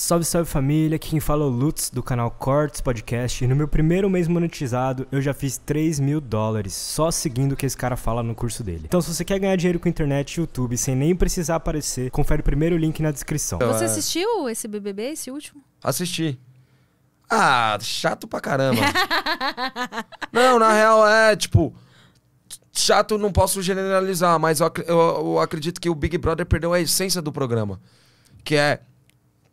Salve, salve família, aqui quem fala é o Lutz do canal Cortes Podcast e no meu primeiro mês monetizado eu já fiz 3 mil dólares só seguindo o que esse cara fala no curso dele. Então se você quer ganhar dinheiro com internet e YouTube sem nem precisar aparecer, confere o primeiro link na descrição. Você é. assistiu esse BBB, esse último? Assisti. Ah, chato pra caramba. não, na real é tipo chato não posso generalizar, mas eu, ac eu, eu acredito que o Big Brother perdeu a essência do programa, que é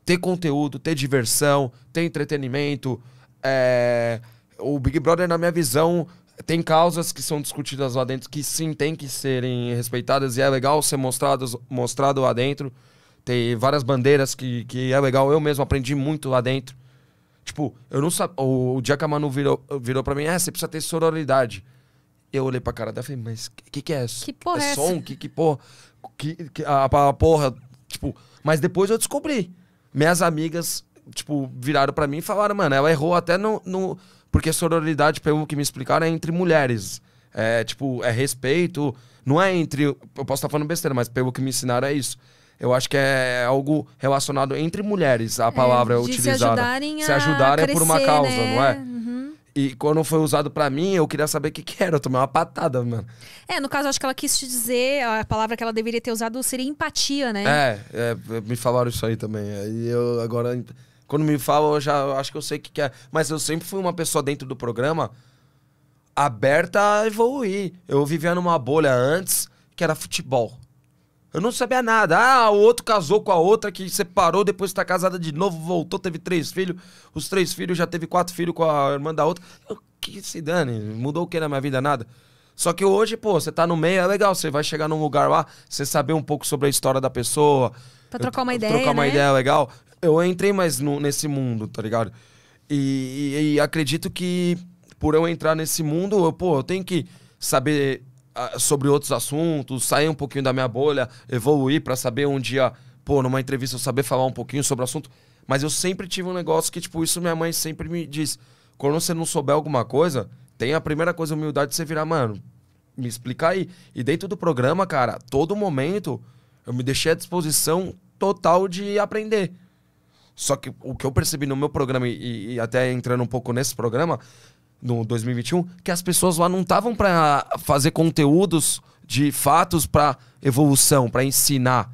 ter conteúdo, ter diversão, ter entretenimento. É... O Big Brother, na minha visão, tem causas que são discutidas lá dentro que sim tem que serem respeitadas e é legal ser mostrados, mostrado lá dentro. Tem várias bandeiras que, que é legal. Eu mesmo aprendi muito lá dentro. Tipo, eu não sabia. O, dia que a Manu virou, virou pra mim, é, você precisa ter sororidade. Eu olhei pra cara dela e falei, mas o que, que é isso? Que porra é, é som? Que, que porra? Que, que a, a porra, tipo. Mas depois eu descobri. Minhas amigas, tipo, viraram para mim e falaram, mano, ela errou até no. no... Porque sororidade, pelo que me explicaram, é entre mulheres. É, tipo, é respeito. Não é entre. Eu posso estar tá falando besteira, mas pelo que me ensinaram é isso. Eu acho que é algo relacionado entre mulheres, a é, palavra é, utilizada. Se ajudarem, a se ajudarem crescer, por uma causa, né? não é? Uhum. E quando foi usado para mim, eu queria saber o que, que era. Eu tomei uma patada, mano. É, no caso, acho que ela quis te dizer, a palavra que ela deveria ter usado seria empatia, né? É, é, é me falaram isso aí também. E eu agora, quando me falam, eu já acho que eu sei o que, que é. Mas eu sempre fui uma pessoa dentro do programa aberta a evoluir. Eu vivia numa bolha antes que era futebol. Eu não sabia nada. Ah, o outro casou com a outra que separou, depois está casada de novo, voltou, teve três filhos. Os três filhos já teve quatro filhos com a irmã da outra. Eu, que se dane, mudou o que na minha vida? Nada. Só que hoje, pô, você tá no meio, é legal, você vai chegar num lugar lá, você saber um pouco sobre a história da pessoa. Pra trocar uma ideia. Trocar uma né? ideia legal. Eu entrei mais no, nesse mundo, tá ligado? E, e, e, acredito que por eu entrar nesse mundo, eu, pô, eu tenho que saber sobre outros assuntos, sair um pouquinho da minha bolha, evoluir para saber um dia, pô, numa entrevista eu saber falar um pouquinho sobre o assunto. Mas eu sempre tive um negócio que, tipo, isso minha mãe sempre me diz. Quando você não souber alguma coisa, tem a primeira coisa, a humildade, de você virar, mano, me explica aí. E dentro do programa, cara, todo momento eu me deixei à disposição total de aprender. Só que o que eu percebi no meu programa, e, e até entrando um pouco nesse programa, no 2021 que as pessoas lá não estavam para fazer conteúdos de fatos para evolução, para ensinar.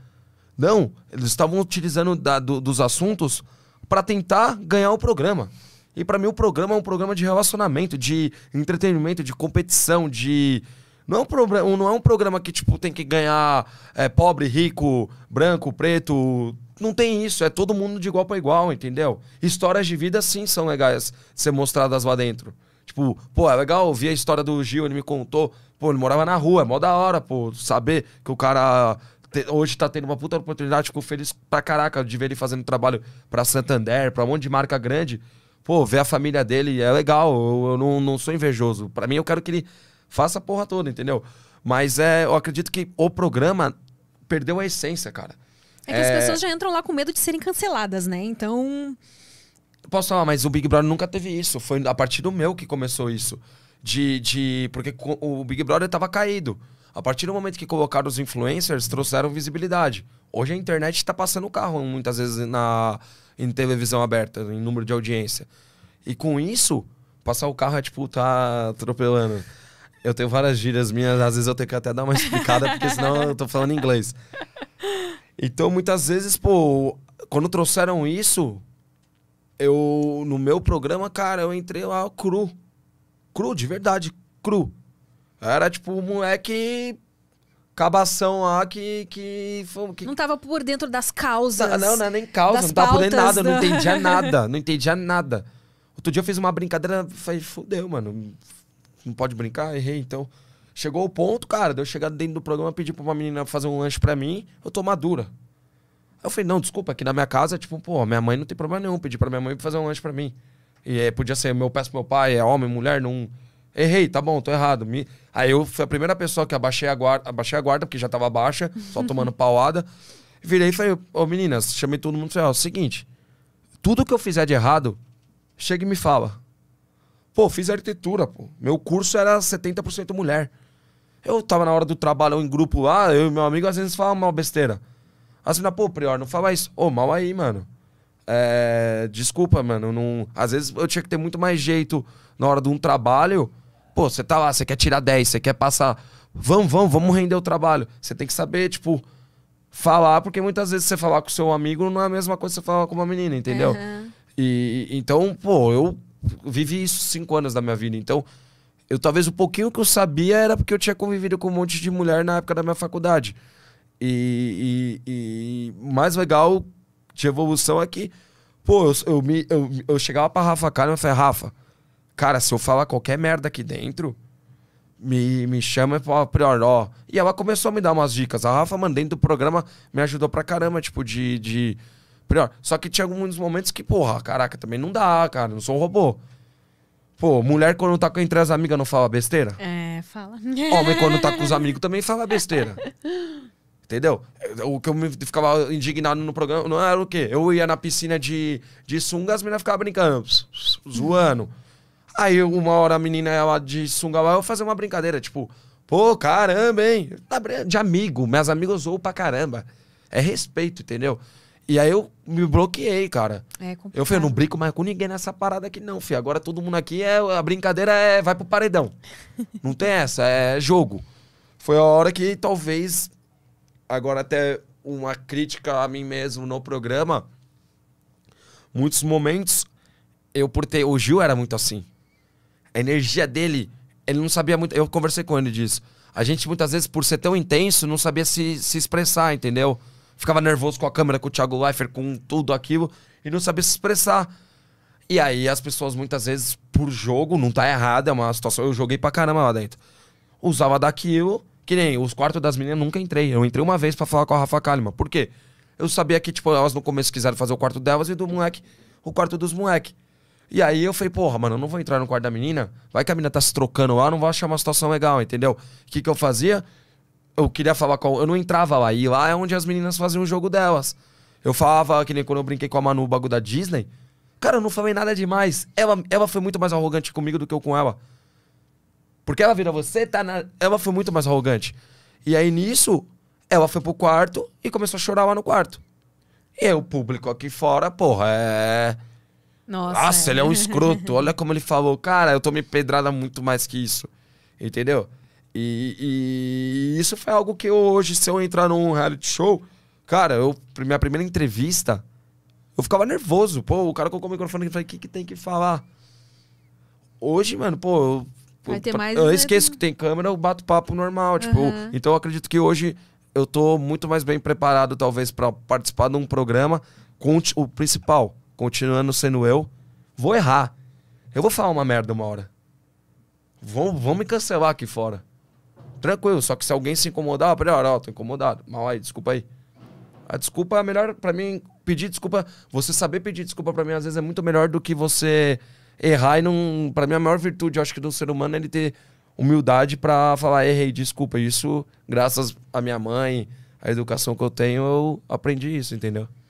Não, eles estavam utilizando da, do, dos assuntos para tentar ganhar o programa. E para mim o programa é um programa de relacionamento, de entretenimento, de competição, de não é um, pro... não é um programa que tipo tem que ganhar é, pobre, rico, branco, preto, não tem isso, é todo mundo de igual para igual, entendeu? Histórias de vida sim são legais ser mostradas lá dentro. Tipo, pô, é legal ouvir a história do Gil, ele me contou. Pô, ele morava na rua, é mó da hora, pô, saber que o cara te, hoje tá tendo uma puta oportunidade. Fico feliz pra caraca de ver ele fazendo trabalho pra Santander, pra um monte de marca grande. Pô, ver a família dele é legal, eu, eu não, não sou invejoso. Pra mim, eu quero que ele faça a porra toda, entendeu? Mas é, eu acredito que o programa perdeu a essência, cara. É que é... as pessoas já entram lá com medo de serem canceladas, né? Então posso falar, mas o Big Brother nunca teve isso. Foi a partir do meu que começou isso. De. de porque o Big Brother estava caído. A partir do momento que colocaram os influencers, trouxeram visibilidade. Hoje a internet está passando o carro, muitas vezes, na, em televisão aberta, em número de audiência. E com isso, passar o carro é tipo, tá atropelando. Eu tenho várias gírias minhas, às vezes eu tenho que até dar uma explicada, porque senão eu tô falando inglês. Então, muitas vezes, pô, quando trouxeram isso, eu no meu programa, cara, eu entrei lá cru. Cru, de verdade, cru. Era tipo um moleque cabação lá que, que, que... Não tava por dentro das causas. Não, não, não é nem causa, não tava por dentro nada, não entendia nada, não entendia nada. Outro dia eu fiz uma brincadeira, falei, fudeu, mano. Não pode brincar? Errei, então. Chegou o ponto, cara, de eu chegar dentro do programa, pedir pra uma menina fazer um lanche pra mim, eu tô madura eu falei, não, desculpa, aqui na minha casa, tipo, pô, minha mãe não tem problema nenhum, pedi pra minha mãe fazer um lanche pra mim. E eh, podia ser, meu peço meu pai, é homem, mulher, não. Errei, tá bom, tô errado. Me... Aí eu fui a primeira pessoa que abaixei a guarda, abaixei a guarda porque já tava baixa, só uhum. tomando pauada. Virei e falei, ô oh, meninas, chamei todo mundo e falei, ó, oh, seguinte, tudo que eu fizer de errado, chega e me fala. Pô, fiz arquitetura, pô. Meu curso era 70% mulher. Eu tava na hora do trabalho em grupo lá, eu e meu amigo às vezes falava uma besteira. As meninas, pô, Prior, não fala isso. Ô, oh, mal aí, mano. É, desculpa, mano. Não... Às vezes eu tinha que ter muito mais jeito na hora de um trabalho. Pô, você tá lá, você quer tirar 10, você quer passar. Vamos, vamos, vamos render o trabalho. Você tem que saber, tipo, falar, porque muitas vezes você falar com seu amigo não é a mesma coisa que você falar com uma menina, entendeu? Uhum. E então, pô, eu vivi isso cinco anos da minha vida. Então, eu talvez o pouquinho que eu sabia era porque eu tinha convivido com um monte de mulher na época da minha faculdade. E, e, e mais legal de evolução é que, pô, eu, eu, me, eu, eu chegava pra Rafa Kalimann e falei, Rafa, cara, se eu falar qualquer merda aqui dentro, me, me chama e fala pra ó. E ela começou a me dar umas dicas. A Rafa, mano, dentro do programa, me ajudou pra caramba, tipo, de. de prior. Só que tinha alguns momentos que, porra, caraca, também não dá, cara, não sou um robô. Pô, mulher quando tá entre as amigas não fala besteira? É, fala. Homem quando tá com os amigos também fala besteira. Entendeu? É, o que eu me ficava indignado no programa não era o quê? Eu ia na piscina de, de sunga, as meninas ficavam brincando, zoando. Aí uma hora a menina lá de sunga lá, eu uma brincadeira, tipo, pô, caramba, hein? Tá de amigo, minhas amigas zoam pra caramba. É respeito, entendeu? E aí eu me bloqueei, cara. É complicado. Eu falei, não brinco mais com ninguém nessa parada aqui, não, filho. Agora todo mundo aqui é. A brincadeira é vai pro paredão. não tem essa, é jogo. Foi a hora que talvez agora até uma crítica a mim mesmo no programa. Muitos momentos, eu por ter. O Gil era muito assim. A energia dele, ele não sabia muito. Eu conversei com ele disso. A gente muitas vezes, por ser tão intenso, não sabia se, se expressar, entendeu? Ficava nervoso com a câmera, com o Thiago Leifert, com tudo aquilo, e não sabia se expressar. E aí as pessoas muitas vezes, por jogo, não tá errado, é uma situação. Eu joguei pra caramba lá dentro. Usava daquilo que nem os quartos das meninas nunca entrei. Eu entrei uma vez para falar com a Rafa Kalimann. Por quê? Eu sabia que, tipo, elas no começo quiseram fazer o quarto delas e do moleque, o quarto dos moleques. E aí eu falei, porra, mano, eu não vou entrar no quarto da menina. Vai que a menina tá se trocando lá, não vai achar uma situação legal, entendeu? O que, que eu fazia? Eu queria falar com. Eu não entrava lá. E lá é onde as meninas faziam o jogo delas. Eu falava, que nem quando eu brinquei com a Manu, o bagulho da Disney. Cara, eu não falei nada demais. Ela, ela foi muito mais arrogante comigo do que eu com ela. Porque ela vira você, tá na... Ela foi muito mais arrogante. E aí nisso, ela foi pro quarto e começou a chorar lá no quarto. E aí, o público aqui fora, porra, é. Nossa, Nossa é. ele é um escroto. Olha como ele falou. Cara, eu tomei pedrada muito mais que isso. Entendeu? E, e, isso foi algo que hoje, se eu entrar num reality show, cara, eu, minha primeira entrevista, eu ficava nervoso. Pô, o cara colocou o microfone e falei, o que, que tem que falar? Hoje, mano, pô, eu Vai ter mais eu esqueço que tem câmera, eu bato papo normal. Tipo, uhum. então eu acredito que hoje eu tô muito mais bem preparado, talvez, para participar de um programa com o principal, continuando sendo eu. Vou errar. Eu vou falar uma merda uma hora. Vão, vão me cancelar aqui fora. Tranquilo, só que se alguém se incomodar, pra ó, ah, tô incomodado. Mal aí, desculpa aí. A desculpa é melhor para mim pedir desculpa. Você saber pedir desculpa para mim às vezes é muito melhor do que você errar e não. Pra mim, a maior virtude, eu acho que do ser humano é ele ter humildade para falar, errei, desculpa. Isso, graças à minha mãe, à educação que eu tenho, eu aprendi isso, entendeu?